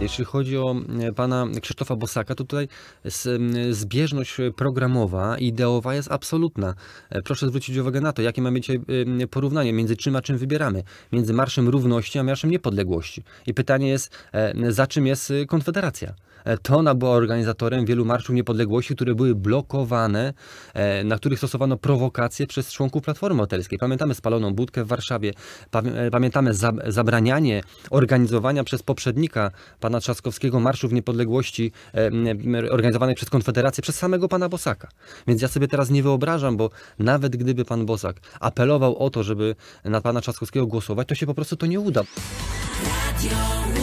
Jeśli chodzi o e, pana Krzysztofa Bosaka, to tutaj zbieżność programowa i ideowa jest absolutna. E, proszę zwrócić uwagę na to, jakie mamy dzisiaj porównanie między czym a czym wybieramy. Między Marszem Równości a Marszem Niepodległości. I pytanie jest, e, za czym jest Konfederacja? E, to ona była organizatorem wielu marszów niepodległości, które były blokowane, e, na których stosowano prowokacje przez członków Platformy Obywatelskiej. Pamiętamy spaloną budkę w Warszawie, e, pamiętamy zabranianie organizowania przez poprzednika pana Trzaskowskiego marszów niepodległości organizowanych przez Konfederację, przez samego pana Bosaka. Więc ja sobie teraz nie wyobrażam, bo nawet gdyby pan Bosak apelował o to, żeby na pana Trzaskowskiego głosować, to się po prostu to nie uda. Radio.